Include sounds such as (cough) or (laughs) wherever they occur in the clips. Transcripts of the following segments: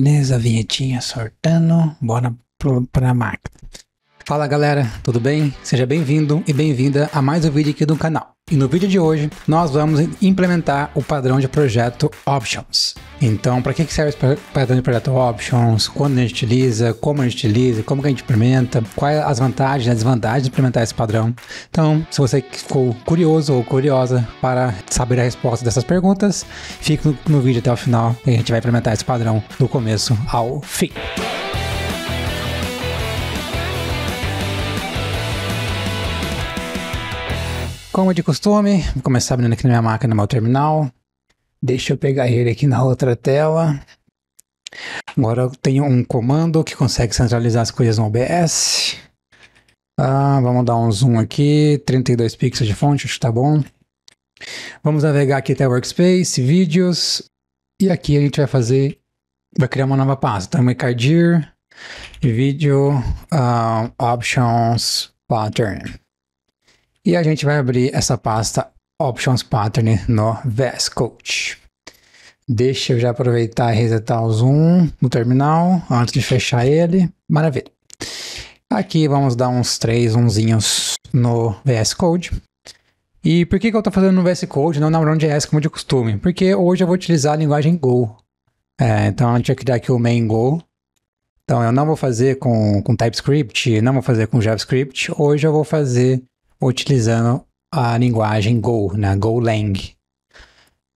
Beleza, vinhetinha sortando. Bora pro, pra máquina. Fala galera, tudo bem? Seja bem-vindo e bem-vinda a mais um vídeo aqui do canal. E no vídeo de hoje, nós vamos implementar o padrão de projeto Options. Então, para que serve esse padrão de projeto Options? Quando a gente utiliza? Como a gente utiliza? Como a gente implementa? Quais as vantagens e desvantagens de implementar esse padrão? Então, se você ficou curioso ou curiosa para saber a resposta dessas perguntas, fique no, no vídeo até o final e a gente vai implementar esse padrão do começo ao fim. Como de costume, vou começar abrindo aqui na minha máquina, no meu terminal. Deixa eu pegar ele aqui na outra tela. Agora eu tenho um comando que consegue centralizar as coisas no OBS. Ah, vamos dar um zoom aqui, 32 pixels de fonte, acho que tá bom. Vamos navegar aqui até Workspace, Vídeos, e aqui a gente vai fazer, vai criar uma nova pasta. Então, Mecardir, Video, uh, Options, Pattern. E a gente vai abrir essa pasta Options Pattern no VS Code. Deixa eu já aproveitar e resetar o zoom no terminal antes de fechar ele. Maravilha. Aqui vamos dar uns três unzinhos no VS Code. E por que, que eu estou fazendo no VS Code, não na Node.js é como de costume? Porque hoje eu vou utilizar a linguagem Go. É, então a gente vai criar aqui o main Go. Então eu não vou fazer com, com TypeScript, não vou fazer com JavaScript. Hoje eu vou fazer utilizando a linguagem Go, né? GoLang.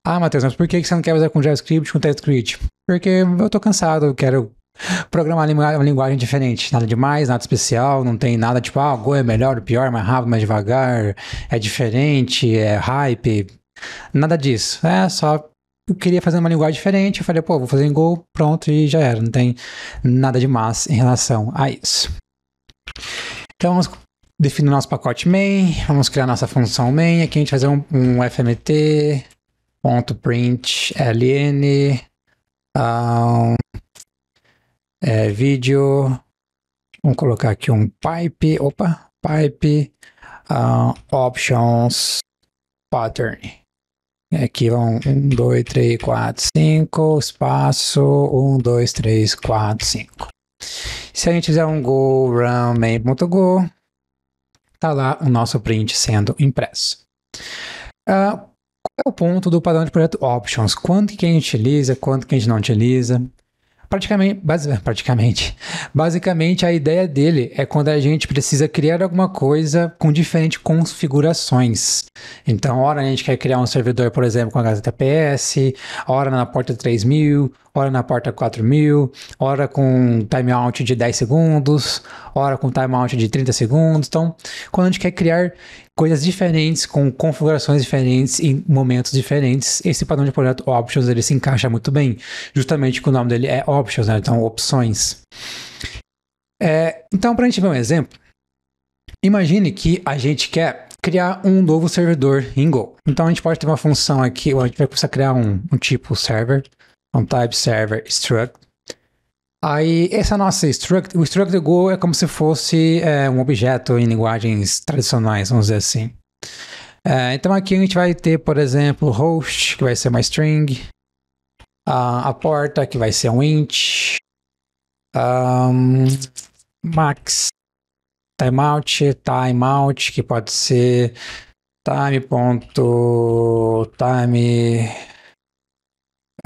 Ah, Matheus, mas por que você não quer usar com JavaScript, com TypeScript? Porque eu tô cansado, eu quero programar uma linguagem diferente. Nada demais, nada especial, não tem nada tipo, ah, Go é melhor, pior, mais rápido, mais devagar, é diferente, é hype. Nada disso. É só eu queria fazer uma linguagem diferente, eu falei, pô, vou fazer em Go, pronto, e já era. Não tem nada de mais em relação a isso. Então vamos defino nosso pacote main, vamos criar nossa função main, aqui a gente vai fazer um, um fmt.println um, é, vídeo, vamos colocar aqui um pipe, opa, pipe um, options pattern. Aqui vão 1, 2, 3, 4, 5, espaço 1, 2, 3, 4, 5. Se a gente fizer um go run main.go, está lá o nosso print sendo impresso. Uh, qual é o ponto do padrão de projeto Options? Quanto que a gente utiliza, quanto que a gente não utiliza? Praticamente, (laughs) praticamente, basicamente a ideia dele é quando a gente precisa criar alguma coisa com diferentes configurações. Então, hora a gente quer criar um servidor, por exemplo, com HTTPS, hora na porta 3000, hora na porta 4000, hora com timeout de 10 segundos, hora com timeout de 30 segundos. Então, quando a gente quer criar coisas diferentes, com configurações diferentes em momentos diferentes. Esse padrão de projeto Options, ele se encaixa muito bem, justamente que o nome dele é Options, né? então opções. É, então, para a gente ver um exemplo, imagine que a gente quer criar um novo servidor em Go. Então, a gente pode ter uma função aqui, a gente vai precisar criar um, um tipo server, um type server struct, Aí, essa é nossa struct, o struct Go é como se fosse é, um objeto em linguagens tradicionais, vamos dizer assim. É, então, aqui a gente vai ter, por exemplo, host, que vai ser uma string, a, a porta, que vai ser um int, um, max, timeout, timeout, que pode ser time.time. Time,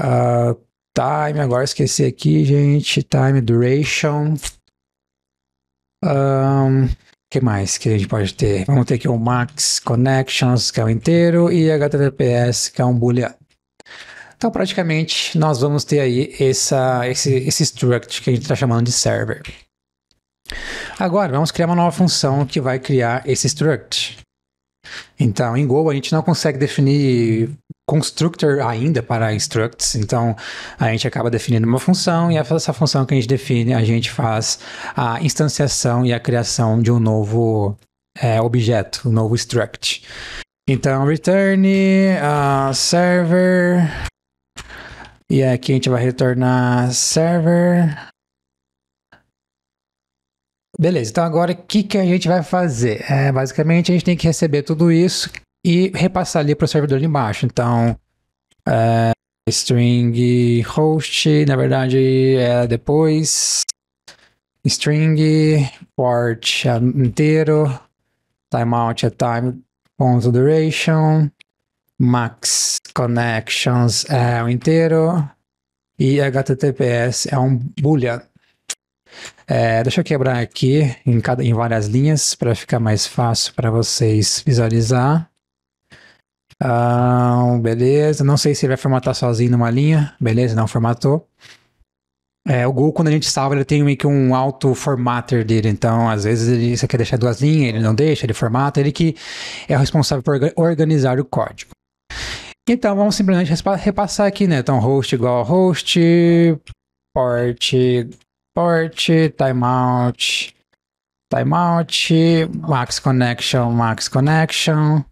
uh, time, agora esqueci aqui, gente. Time duration. Um, que mais que a gente pode ter? Vamos ter aqui o max connections, que é o inteiro, e HTTPS, que é um boolean. Então, praticamente, nós vamos ter aí essa, esse, esse struct que a gente está chamando de server. Agora, vamos criar uma nova função que vai criar esse struct. Então, em Go, a gente não consegue definir constructor ainda para instructs. Então, a gente acaba definindo uma função e essa função que a gente define, a gente faz a instanciação e a criação de um novo é, objeto, um novo struct. Então, return uh, server. E aqui a gente vai retornar server. Beleza, então agora o que, que a gente vai fazer? É, basicamente, a gente tem que receber tudo isso, e repassar ali para o servidor de baixo. Então, é, string host, na verdade, é depois. String port é inteiro. Timeout é time duration. Max connections é o inteiro. E HTTPS é um boolean. É, deixa eu quebrar aqui em, cada, em várias linhas para ficar mais fácil para vocês visualizar. Ah, beleza, não sei se ele vai formatar sozinho numa linha. Beleza, não formatou. É, o Go, quando a gente salva, ele tem meio que um auto-formatter dele. Então, às vezes, ele, você quer deixar duas linhas, ele não deixa, ele formata. Ele que é o responsável por organizar o código. Então, vamos simplesmente repassar aqui, né? Então, host igual host, port, port, timeout, timeout, max connection, max connection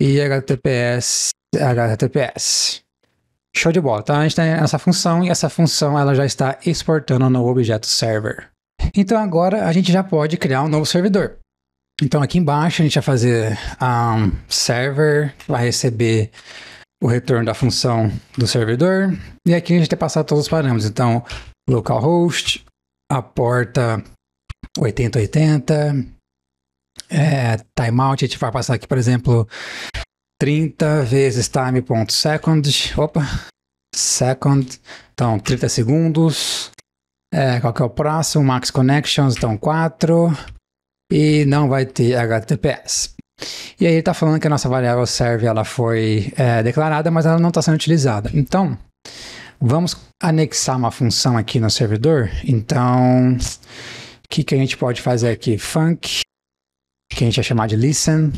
e HTTPS, HTTPS. Show de bola. Então a gente tem tá essa função e essa função ela já está exportando no objeto server. Então agora a gente já pode criar um novo servidor. Então aqui embaixo a gente vai fazer um server, vai receber o retorno da função do servidor. E aqui a gente tem passado todos os parâmetros. Então localhost, a porta 8080, é, timeout, a gente vai passar aqui, por exemplo, 30 vezes time.second, opa, second, então 30 segundos, é, qual que é o próximo, max connections, então 4, e não vai ter HTTPS. E aí ele está falando que a nossa variável serve, ela foi é, declarada, mas ela não está sendo utilizada. Então, vamos anexar uma função aqui no servidor, então... O que, que a gente pode fazer aqui? Func que a gente vai chamar de listen.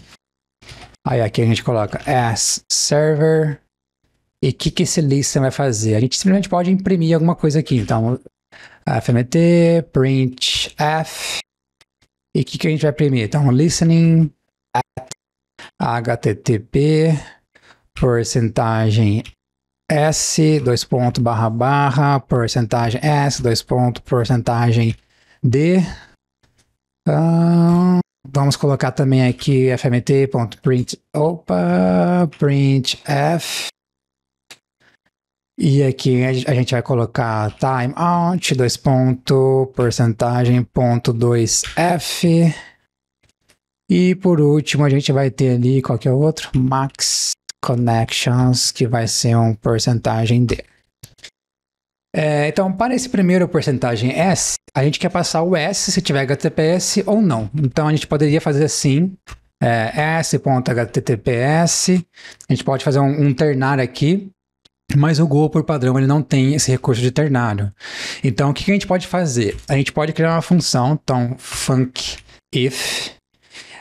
Aí aqui a gente coloca as server. E o que, que esse listen vai fazer? A gente simplesmente pode imprimir alguma coisa aqui. Então, fmt, print f. E o que, que a gente vai imprimir? Então, listening at http porcentagem S, dois pontos, barra, barra, porcentagem S, dois pontos, porcentagem D. Ah, Vamos colocar também aqui fmt.print, opa, printf. E aqui a gente vai colocar timeout, dois ponto, porcentagem, ponto dois f E por último, a gente vai ter ali qualquer é outro max connections, que vai ser um porcentagem d. É, então, para esse primeiro porcentagem S, a gente quer passar o S se tiver HTTPS ou não. Então, a gente poderia fazer assim, é, S.HTTPS, a gente pode fazer um, um ternário aqui, mas o Go, por padrão, ele não tem esse recurso de ternário. Então, o que, que a gente pode fazer? A gente pode criar uma função, então, func if.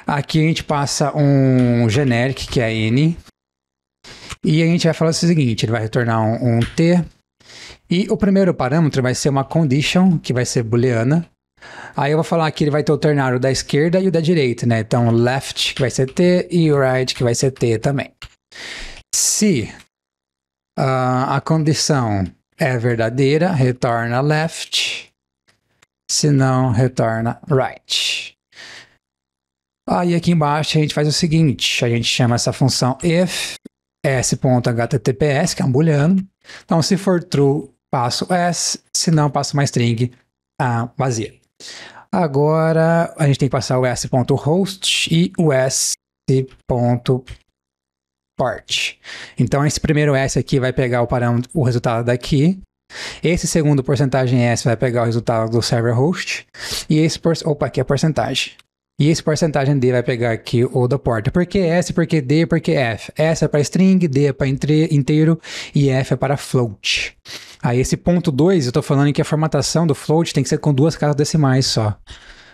Aqui a gente passa um generic, que é n. E a gente vai falar o seguinte, ele vai retornar um, um t e o primeiro parâmetro vai ser uma condition, que vai ser booleana. Aí eu vou falar que ele vai ter o ternário da esquerda e o da direita, né? Então, left, que vai ser t, e right, que vai ser t também. Se uh, a condição é verdadeira, retorna left. Se não, retorna right. Aí aqui embaixo a gente faz o seguinte, a gente chama essa função if s.https, que é um booleano. Então, se for true, passo S, se não, passo uma string ah, vazia. Agora a gente tem que passar o s.host e o s.port. Então esse primeiro s aqui vai pegar o o resultado daqui. Esse segundo porcentagem s vai pegar o resultado do server host e esse opa aqui é a porcentagem. E esse porcentagem D vai pegar aqui o da porta. Por que S, por que D, por que F? S é para string, D é para inteiro e F é para float. Aí esse ponto 2, eu estou falando que a formatação do float tem que ser com duas casas decimais só.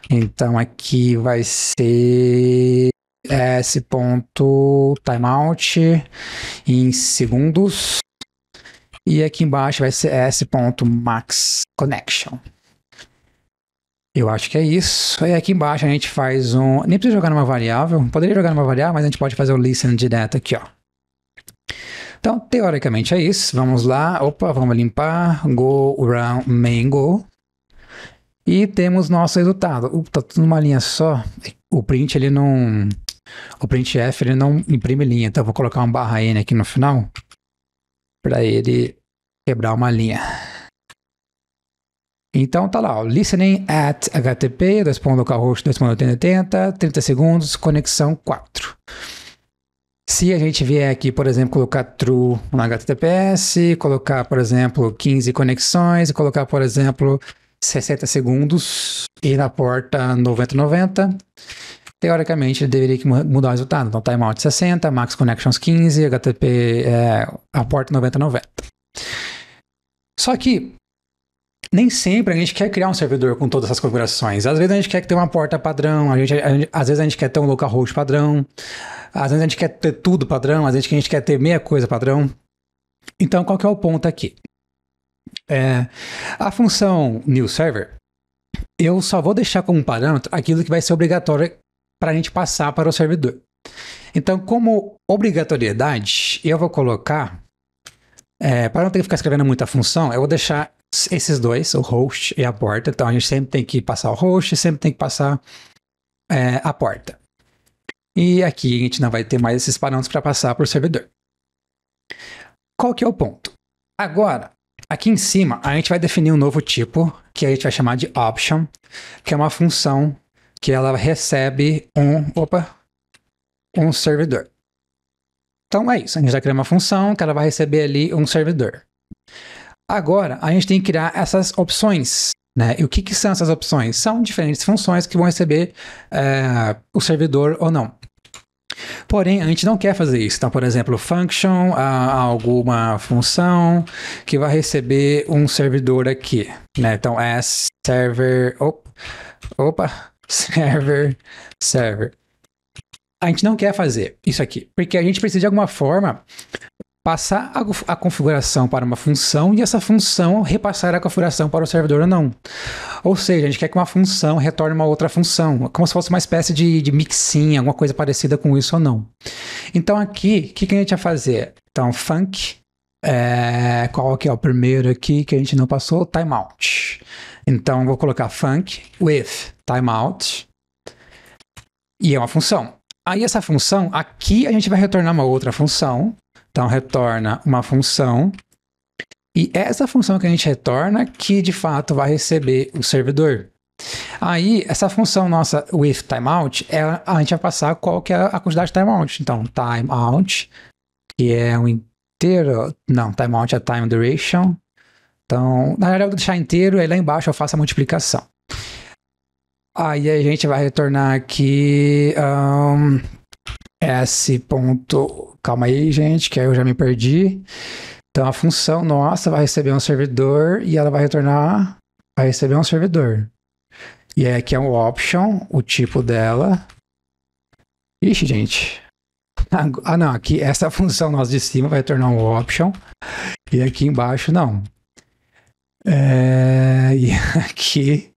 Então aqui vai ser S ponto timeout em segundos. E aqui embaixo vai ser S ponto max connection. Eu acho que é isso. E é aqui embaixo a gente faz um... Nem precisa jogar numa variável. Poderia jogar numa variável, mas a gente pode fazer o listen direto aqui, ó. Então, teoricamente é isso. Vamos lá. Opa, vamos limpar. Go, run, main, go. E temos nosso resultado. Uh, tá tudo numa linha só. O print, ele não... O printf, ele não imprime linha. Então, eu vou colocar uma barra N aqui no final para ele quebrar uma linha. Então tá lá, ó, listening at HTTP, responda localhost 2.8080, 30 segundos, conexão 4. Se a gente vier aqui, por exemplo, colocar true no HTTPS, colocar, por exemplo, 15 conexões, e colocar, por exemplo, 60 segundos e na porta 9090, teoricamente ele deveria mudar o resultado. Então, timeout 60, max connections 15, HTTP é, a porta 9090. Só que nem sempre a gente quer criar um servidor com todas essas configurações. Às vezes a gente quer ter uma porta padrão, a gente, a gente, às vezes a gente quer ter um localhost padrão, às vezes a gente quer ter tudo padrão, às vezes a gente quer ter meia coisa padrão. Então, qual que é o ponto aqui? É, a função new server, eu só vou deixar como parâmetro aquilo que vai ser obrigatório para a gente passar para o servidor. Então, como obrigatoriedade, eu vou colocar, é, para não ter que ficar escrevendo muita função, eu vou deixar esses dois, o host e a porta. Então a gente sempre tem que passar o host, sempre tem que passar é, a porta. E aqui a gente não vai ter mais esses parâmetros para passar para o servidor. Qual que é o ponto? Agora, aqui em cima, a gente vai definir um novo tipo, que a gente vai chamar de option, que é uma função que ela recebe um, opa, um servidor. Então é isso, a gente vai criar uma função que ela vai receber ali um servidor. Agora, a gente tem que criar essas opções. Né? E o que, que são essas opções? São diferentes funções que vão receber é, o servidor ou não. Porém, a gente não quer fazer isso. Então, por exemplo, function, a, ah, alguma função que vai receber um servidor aqui. Né? Então, é server. Op, opa! (laughs) Server, server. A gente não quer fazer isso aqui, porque a gente precisa de alguma forma passar a, a, configuração para uma função e essa função repassar a configuração para o servidor ou não. Ou seja, a gente quer que uma função retorne uma outra função, como se fosse uma espécie de, de mixinha, alguma coisa parecida com isso ou não. Então aqui, o que, que, a gente vai fazer? Então, func, é, qual que é o primeiro aqui que a gente não passou? Timeout. Então, vou colocar func with timeout e é uma função. Aí essa função, aqui a gente vai retornar uma outra função, então, retorna uma função. E essa função que a gente retorna que de fato vai receber o servidor. Aí, essa função nossa with timeout, ela, a gente vai passar qual que é a quantidade de timeout. Então, timeout, que é um inteiro. Não, timeout é time duration. Então, na verdade, eu vou deixar inteiro e lá embaixo eu faço a multiplicação. Aí a gente vai retornar aqui um, s ponto calma aí, gente, que aí eu já me perdi. Então a função nossa vai receber um servidor e ela vai retornar, vai receber um servidor. E aí aqui é um option, o tipo dela. Ixi, gente. Ah, não, aqui essa (laughs) função nossa de cima vai retornar um option. E aqui embaixo não. É, e (laughs) aqui.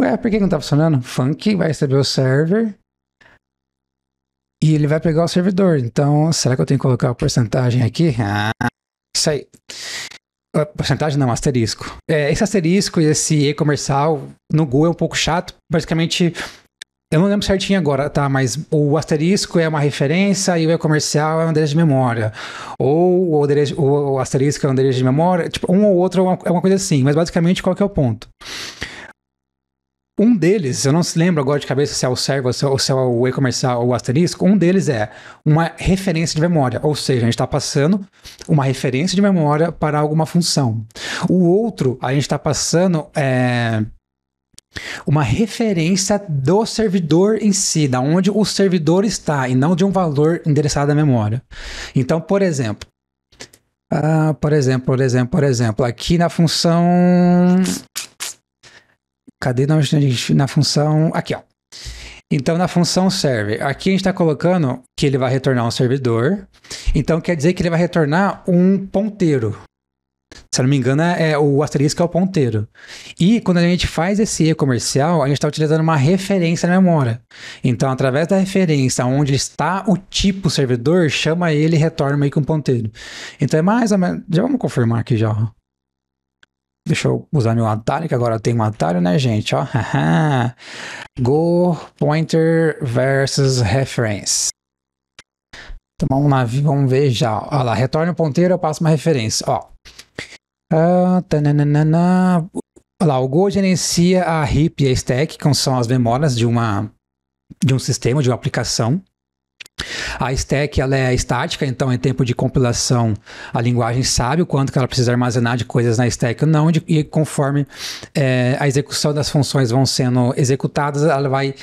Ué, por que não tá funcionando? Funk vai receber o server. E ele vai pegar o servidor. Então, será que eu tenho que colocar a porcentagem aqui? Ah, isso aí. A ah, porcentagem não, asterisco. É, esse asterisco e esse e comercial no Go é um pouco chato. Basicamente, eu não lembro certinho agora, tá? Mas o asterisco é uma referência e o e-comercial é um endereço de memória. Ou o, o asterisco é um endereço de memória. Tipo, um ou outro é uma, é uma coisa assim. Mas basicamente, qual que é o ponto? Um deles, eu não se lembro agora de cabeça se é o servo ou se é o e-comercial é ou o asterisco, um deles é uma referência de memória, ou seja, a gente está passando uma referência de memória para alguma função. O outro, a gente está passando é, uma referência do servidor em si, da onde o servidor está, e não de um valor endereçado à memória. Então, por exemplo, ah, por exemplo, por exemplo, por exemplo, aqui na função Cadê nós na função? Aqui, ó. Então, na função serve aqui a gente está colocando que ele vai retornar um servidor. Então, quer dizer que ele vai retornar um ponteiro. Se eu não me engano, é, é o asterisco é o ponteiro. E quando a gente faz esse E comercial, a gente está utilizando uma referência na memória. Então, através da referência onde está o tipo servidor, chama ele e retorna meio que um ponteiro. Então, é mais ou menos... Já vamos confirmar aqui já. Deixa eu usar meu atalho, que agora tem um atalho, né, gente? Ó. (laughs) Go pointer versus reference. Tomar vamos navio, vamos ver já. Olha lá, retorna o ponteiro, eu passo uma referência. Ó. Uh, ah, nananana. Olha lá, o Go gerencia a heap e a stack, que são as memórias de, uma, de um sistema, de uma aplicação. A stack ela é estática, então em é tempo de compilação a linguagem sabe o quanto que ela precisa armazenar de coisas na stack ou não, e conforme é, a execução das funções vão sendo executadas, ela vai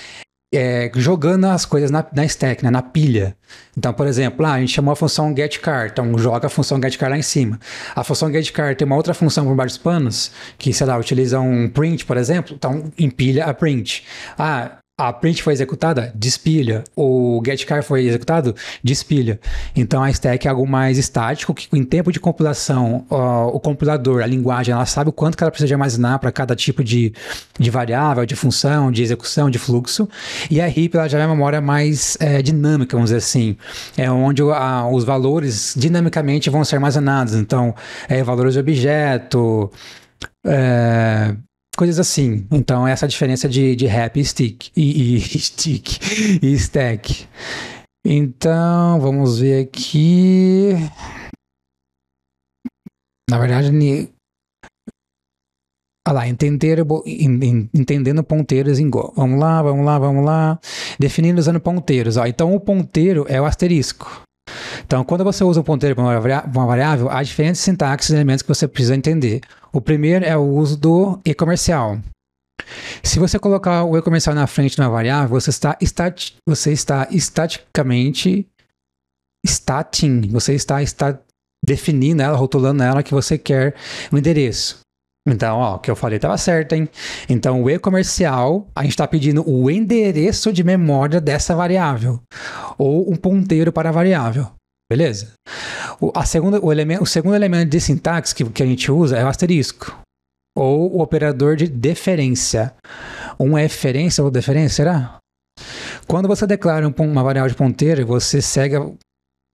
é, jogando as coisas na, na stack, né, na pilha. Então, por exemplo, ah, a gente chamou a função getCar, então joga a função getCar lá em cima. A função getCar tem uma outra função por vários panos, que, sei lá, utiliza um print, por exemplo, então empilha a print. Ah, a print foi executada, despilha. O getCar foi executado, despilha. Então a stack é algo mais estático, que em tempo de compilação, uh, o compilador, a linguagem, ela sabe o quanto que ela precisa de armazenar para cada tipo de, de variável, de função, de execução, de fluxo. E a heap ela já é uma memória mais é, dinâmica, vamos dizer assim. É onde os valores dinamicamente vão ser armazenados. Então, é, valores de objeto. É, coisas assim. Então, essa diferença de, de rap e stick. E, e (laughs) stick. E stack. Então, vamos ver aqui. Na verdade, ah lá, entender, entendendo ponteiros em Go. Vamos lá, vamos lá, vamos lá. Definindo usando ponteiros. Ó. Então, o ponteiro é o asterisco. Então, quando você usa um ponteiro para uma variável, há diferentes sintaxes e elementos que você precisa entender. O primeiro é o uso do e comercial. Se você colocar o e comercial na frente de uma variável, você está, estat, você está estaticamente stating, você está, está definindo ela, rotulando ela que você quer um endereço. Então, ó, o que eu falei estava certo, hein? Então, o E comercial, a gente está pedindo o endereço de memória dessa variável, ou um ponteiro para a variável, beleza? O, a segunda, o, elemento, o segundo elemento de sintaxe que, que a gente usa é o asterisco, ou o operador de deferência. Um é referência ou deferência, será? Quando você declara uma variável de ponteiro, você segue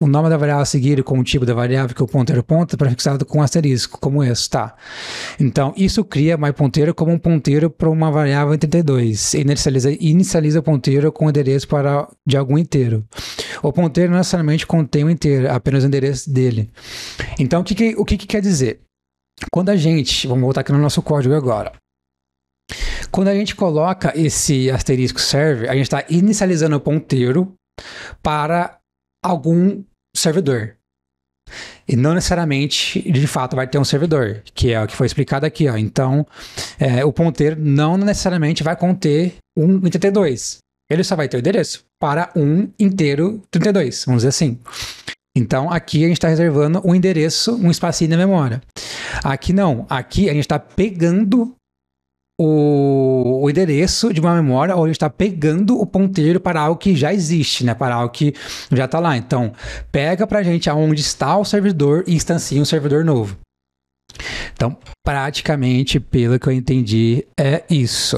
o nome da variável a seguir com o tipo da variável que é o ponteiro aponta tá prefixado com um asterisco, como esse, tá? Então, isso cria my ponteiro como um ponteiro para uma variável em 32 e inicializa, inicializa o ponteiro com o endereço para, de algum inteiro. O ponteiro não necessariamente contém o inteiro, é apenas o endereço dele. Então, o que, que o que, que quer dizer? Quando a gente, vamos voltar aqui no nosso código agora, quando a gente coloca esse asterisco serve, a gente está inicializando o ponteiro para algum servidor. E não necessariamente, de fato, vai ter um servidor, que é o que foi explicado aqui. Ó. Então, é, o ponteiro não necessariamente vai conter um 32. Ele só vai ter o endereço para um inteiro 32, vamos dizer assim. Então, aqui a gente está reservando um endereço, um espacinho na memória. Aqui não. Aqui a gente está pegando o, o, endereço de uma memória, ou gente está pegando o ponteiro para algo que já existe, né? Para algo que já está lá. Então, pega para a gente aonde está o servidor e instancia um servidor novo. Então, praticamente, pelo que eu entendi, é isso.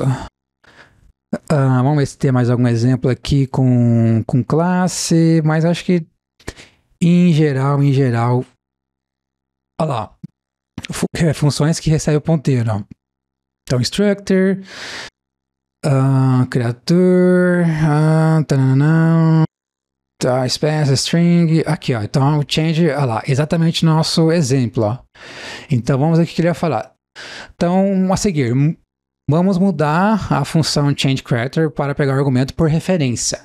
Uh, vamos ver se tem mais algum exemplo aqui com, com classe, mas acho que em geral, em geral. Olha lá. É, funções que recebe o ponteiro. Então, instructor, uh, criador, uh, tá, espécie, string, aqui ó, então change, olha lá, exatamente nosso exemplo, ó. Então vamos ver o que ele vai falar. Então, a seguir, vamos mudar a função change character para pegar o argumento por referência.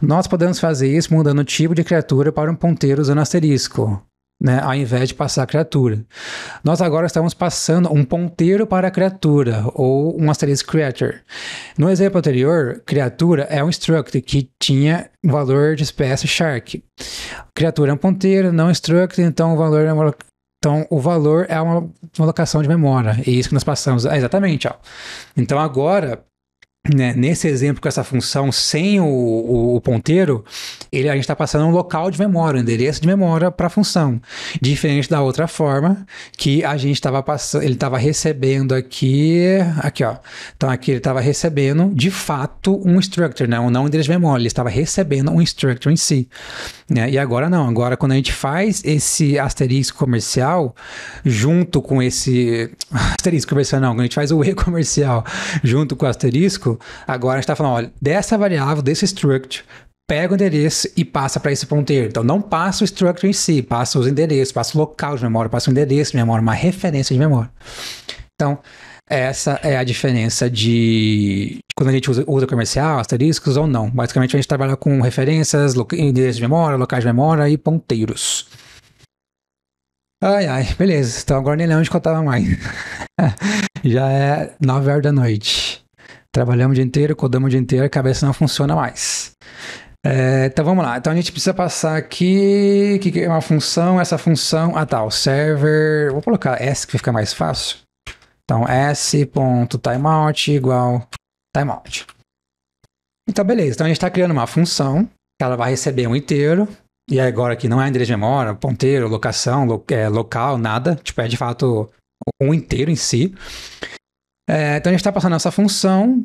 Nós podemos fazer isso mudando o tipo de criatura para um ponteiro usando asterisco né, ao invés de passar a criatura. Nós agora estamos passando um ponteiro para a criatura, ou um asterisco creature. No exemplo anterior, criatura é um struct que tinha valor de espécie shark. Criatura é um ponteiro, não struct, então o valor é uma, então, o valor é uma, uma locação de memória. E é isso que nós passamos. Ah, exatamente, ó. Então, agora, né, nesse exemplo com essa função sem o, o, o ponteiro, ele, a gente está passando um local de memória, um endereço de memória para a função. Diferente da outra forma que a gente estava passando, ele estava recebendo aqui, aqui ó. Então aqui ele estava recebendo de fato um structure, né, um, não um endereço de memória, ele estava recebendo um structure em si. Né? E agora não, agora quando a gente faz esse asterisco comercial junto com esse (laughs) asterisco comercial não, quando a gente faz o e comercial junto com o asterisco agora a gente está falando, olha, dessa variável, desse struct, pega o endereço e passa para esse ponteiro. Então, não passa o struct em si, passa os endereços, passa o local de memória, passa o endereço de memória, uma referência de memória. Então, essa é a diferença de quando a gente usa, usa comercial, asteriscos ou não. Basicamente, a gente trabalha com referências, endereços de memória, locais de memória e ponteiros. Ai, ai, beleza. Então agora nem lembro onde que eu tava mais. (laughs) Já é 9 horas da noite. Trabalhamos o dia inteiro, codamos o dia inteiro, a cabeça não funciona mais. É, então vamos lá. Então a gente precisa passar aqui que é uma função, essa função, ah tá, o server, vou colocar s que fica mais fácil. Então s.timeout igual timeout. Então beleza, então a gente está criando uma função que ela vai receber um inteiro e agora aqui não é endereço de memória, ponteiro, locação, lo, é, local, nada, tipo é de fato um inteiro em si. É, então a gente está passando essa função.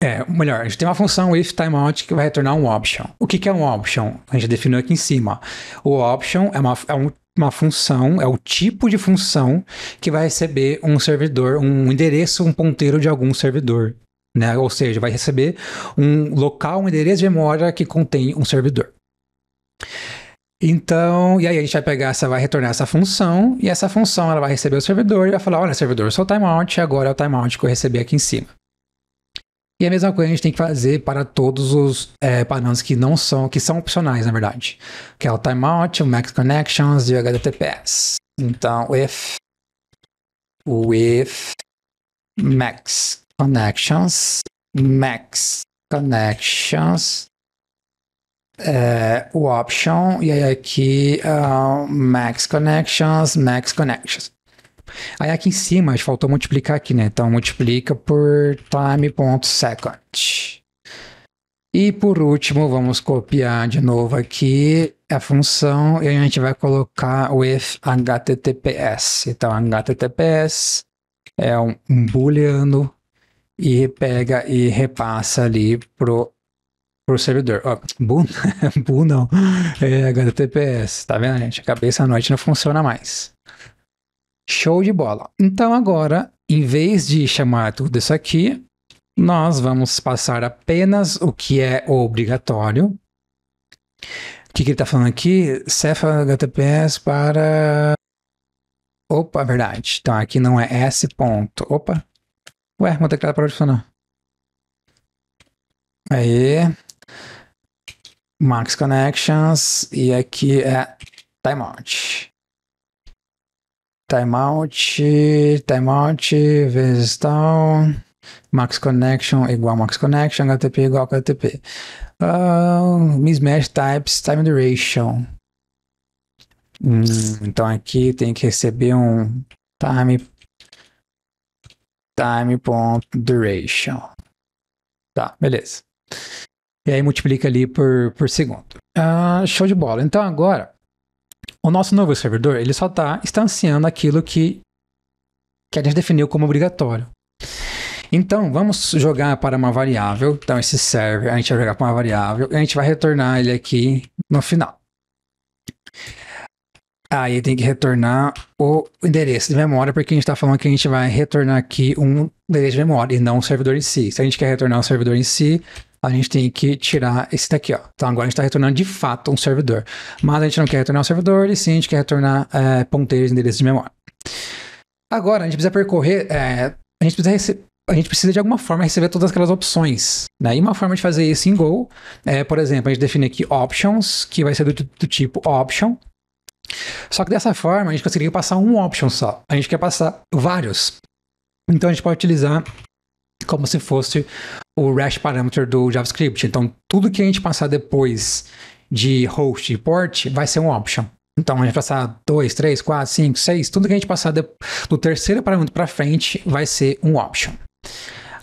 É, melhor, a gente tem uma função if timeout que vai retornar um option. O que, que é um option? A gente definiu aqui em cima. O option é uma, é um uma função, é o tipo de função que vai receber um servidor, um endereço, um ponteiro de algum servidor. Né? Ou seja, vai receber um local, um endereço de memória que contém um servidor. Então, e aí a gente vai pegar essa, vai retornar essa função, e essa função ela vai receber o servidor e vai falar: olha, servidor, sou timeout, agora é o timeout que eu recebi aqui em cima. E a mesma coisa a gente tem que fazer para todos os é, parâmetros que não são, que são opcionais, na verdade. Que é o timeout, o max connections e o HTTPS. Então, if with max connections, max connections é, o option e aí aqui uh, max connections, max connections. Aí aqui em cima, a gente faltou multiplicar aqui, né? Então multiplica por time.second. E por último, vamos copiar de novo aqui a função e a gente vai colocar o https. Então https é um, um booleano e pega e repassa ali pro pro servidor. Ó, bu (laughs) bu não. É HTTPS, tá vendo, gente? A cabeça à noite não funciona mais. Show de bola. Então agora, em vez de chamar tudo isso aqui, nós vamos passar apenas o que é obrigatório. O que, que ele está falando aqui? Cefa HTTPS para. Opa, verdade. Então aqui não é S. Ponto. Opa. Ué, meu aquela para de funcionar. Aí. Max Connections e aqui é timeout. Timeout, timeout vezes tal. Max Connection igual Max Connection, HTTP igual HTTP. Uh, ah, mismatch types, time duration. Hum, então aqui tem que receber um time time.duration. Tá, beleza. E aí multiplica ali por, por segundo. Ah, show de bola. Então agora, o nosso novo servidor, ele só está instanciando aquilo que, que a gente definiu como obrigatório. Então, vamos jogar para uma variável. Então, esse server, a gente vai jogar para uma variável. E a gente vai retornar ele aqui no final. Aí tem que retornar o endereço de memória, porque a gente está falando que a gente vai retornar aqui um endereço de memória e não o servidor em si. Se a gente quer retornar o servidor em si, a gente tem que tirar esse daqui, ó. Então agora a gente está retornando de fato um servidor. Mas a gente não quer retornar um servidor, e sim a gente quer retornar é, ponteiros e endereços de memória. Agora, a gente precisa percorrer, é, a, gente precisa a gente precisa de alguma forma receber todas aquelas opções. Né? E uma forma de fazer isso em Go é, por exemplo, a gente define aqui options, que vai ser do, do tipo option, só que dessa forma a gente conseguiria passar um option só. A gente quer passar vários. Então a gente pode utilizar como se fosse o REST parameter do JavaScript. Então, tudo que a gente passar depois de host e port vai ser um option. Então, a gente passar 2, 3, 4, 5, 6, tudo que a gente passar de, do terceiro parâmetro para frente vai ser um option.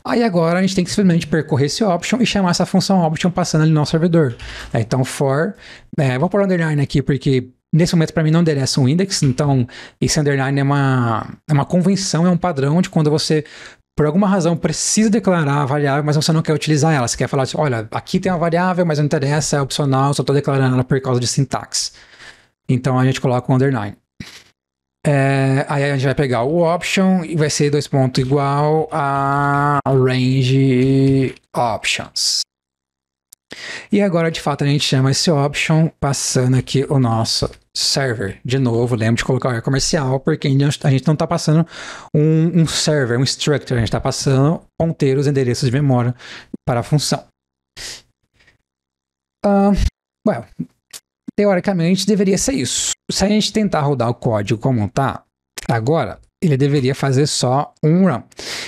Aí agora a gente tem que simplesmente percorrer esse option e chamar essa função option passando ali no nosso servidor. É, então, for, é, vou pôr underline aqui porque nesse momento para mim não endereça um index, então esse underline é uma, é uma convenção, é um padrão de quando você por alguma razão precisa declarar a variável, mas você não quer utilizar ela. Você quer falar assim, olha, aqui tem uma variável, mas não interessa, é opcional, só estou declarando ela por causa de sintaxe. Então a gente coloca o underline. É, aí a gente vai pegar o option e vai ser dois pontos igual a range options. E agora, de fato, a gente chama esse option passando aqui o nosso server. De novo, lembro de colocar o comercial, porque a gente não está passando um, um, server, um structure, a gente está passando ponteiros, endereços de memória para a função. Uh, well, teoricamente deveria ser isso. Se a gente tentar rodar o código como está agora, ele deveria fazer só um run.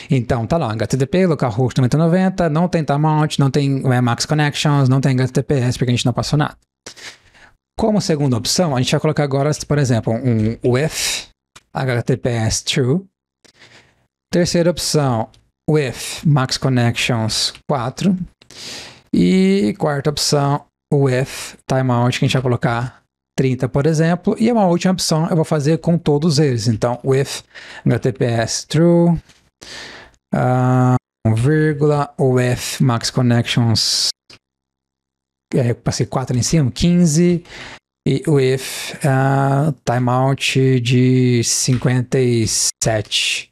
Então, tá lá, HTTP, localhost 9090, não tem timeout, não tem é, Max Connections, não tem HTTPS, porque a gente não passou nada. Como segunda opção, a gente vai colocar agora, por exemplo, um with HTTPS true. Terceira opção, with max connections 4. E quarta opção, with timeout, que a gente vai colocar 30, por exemplo. E uma última opção eu vou fazer com todos eles. Então, with HTTPS true, uh, vírgula, with max connections é, passei 4 em cima, 15. E o if, uh, ah, timeout de 57.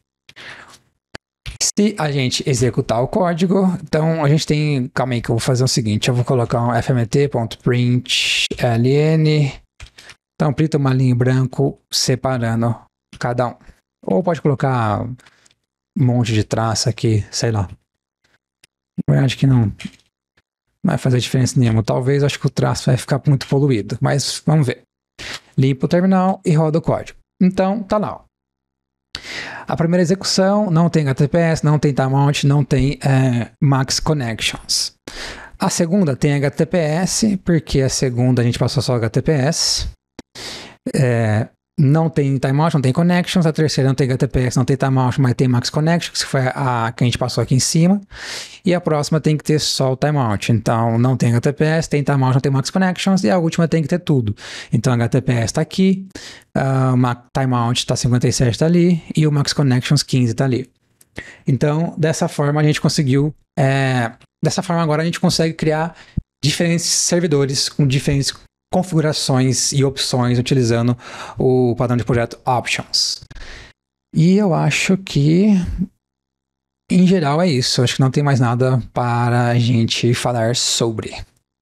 Se a gente executar o código, então a gente tem. Calma aí que eu vou fazer o seguinte: eu vou colocar um fmt.println. Então, preto uma linha em branco separando cada um. Ou pode colocar um monte de traça aqui, sei lá. Eu acho que não. Não vai fazer diferença nenhuma. Talvez acho que o traço vai ficar muito poluído, mas vamos ver. Limpa o terminal e roda o código. Então, tá lá. A primeira execução não tem HTTPS, não tem timeout, não tem é, max connections. A segunda tem HTTPS, porque a segunda a gente passou só HTTPS. É, não tem timeout, não tem connections, a terceira não tem HTTPS, não tem timeout, mas tem max connections, que foi a que a gente passou aqui em cima, e a próxima tem que ter só o timeout, então não tem HTTPS, tem timeout, não tem max connections, e a última tem que ter tudo. Então HTTPS está aqui, uh, timeout está 57 está ali, e o max connections 15 está ali. Então, dessa forma a gente conseguiu, é, dessa forma agora a gente consegue criar diferentes servidores com diferentes configurações e opções utilizando o padrão de projeto Options. E eu acho que, em geral, é isso. Acho que não tem mais nada para a gente falar sobre.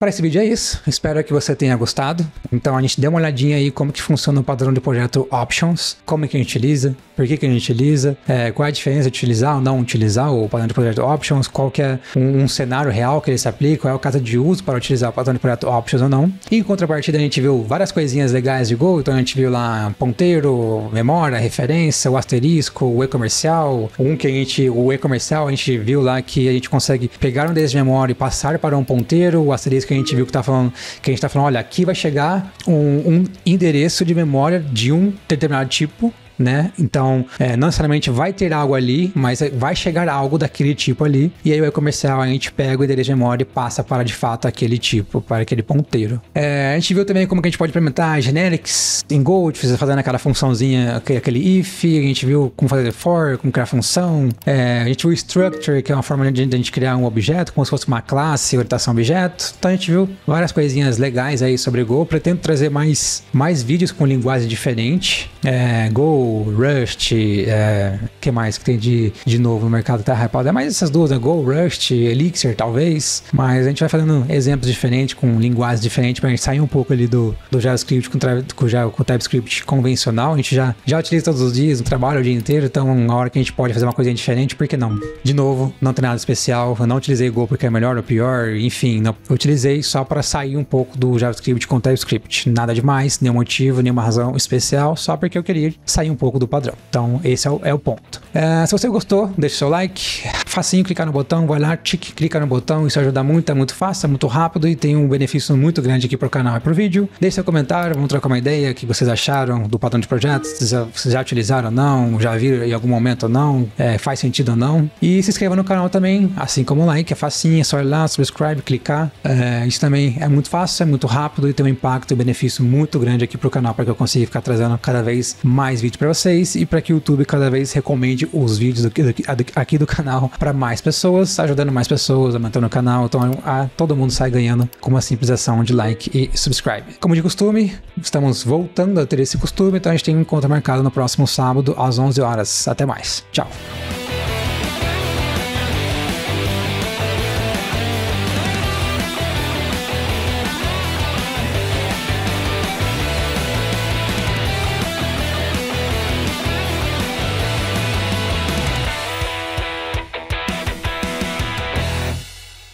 Para esse vídeo é isso. Espero que você tenha gostado. Então a gente deu uma olhadinha aí como que funciona o padrão de projeto Options, como que a gente utiliza, por que que a gente utiliza, é, qual é a diferença de utilizar ou não utilizar o padrão de projeto Options, qual que é um, um, cenário real que ele se aplica, qual é o caso de uso para utilizar o padrão de projeto Options ou não. E, em contrapartida a gente viu várias coisinhas legais de Go, então a gente viu lá ponteiro, memória, referência, o asterisco, o e-comercial, um que a gente, o e-comercial a gente viu lá que a gente consegue pegar um desses de memória e passar para um ponteiro, o asterisco que a gente viu que tá falando, que a gente tá falando, olha, aqui vai chegar um, um endereço de memória de um determinado tipo né? Então, é, não necessariamente vai ter algo ali, mas é, vai chegar algo daquele tipo ali. E aí o comercial a gente pega o endereço de memória e passa para de fato aquele tipo, para aquele ponteiro. É, a gente viu também como que a gente pode implementar generics em Gold, fazendo aquela funçãozinha, aquele if, a gente viu como fazer for, como criar função. É, a gente viu structure, que é uma forma de, de a gente criar um objeto, como se fosse uma classe, orientação objeto. Então a gente viu várias coisinhas legais aí sobre Go. Pretendo trazer mais, mais vídeos com linguagem diferente. É, Go Rust, é, que mais que tem de, de novo no mercado tá hypado? É mais essas duas, né? Go, Rust, Elixir, talvez. Mas a gente vai fazendo exemplos diferentes, com linguagens diferentes, pra gente sair um pouco ali do, do JavaScript com, com, com TypeScript convencional. A gente já, já utiliza todos os dias, no trabalho, o dia inteiro. Então, na é hora que a gente pode fazer uma coisinha diferente, por que não? De novo, não tem nada especial. Eu não utilizei Go porque é melhor ou pior. Enfim, não, eu utilizei só para sair um pouco do JavaScript com TypeScript. Nada demais, nenhum motivo, nenhuma razão especial. Só porque eu queria sair um pouco do padrão. Então, esse é o, é o ponto. Uh, se você gostou, deixa o seu like. Facinho clicar no botão, vai lá, tique, clica no botão. Isso ajuda muito, é muito fácil, é muito rápido e tem um benefício muito grande aqui pro canal e pro vídeo. Deixe seu comentário, vamos trocar uma ideia, que vocês acharam do padrão de projetos, se já, já utilizaram ou não, já viram em algum momento ou não, é, faz sentido ou não. E se inscreva no canal também, assim como o like, é facinho, é só ir lá, subscribe, clicar. Uh, isso também é muito fácil, é muito rápido e tem um impacto e um benefício muito grande aqui pro canal para que eu consiga ficar trazendo cada vez mais vídeos para vocês e para que o YouTube cada vez recomende os vídeos do, do, aqui do canal para mais pessoas, ajudando mais pessoas, aumentando o canal. Então a, todo mundo sai ganhando com uma simples ação de like e subscribe. Como de costume, estamos voltando a ter esse costume, então a gente tem um encontro marcado no próximo sábado às 11 horas. Até mais. Tchau.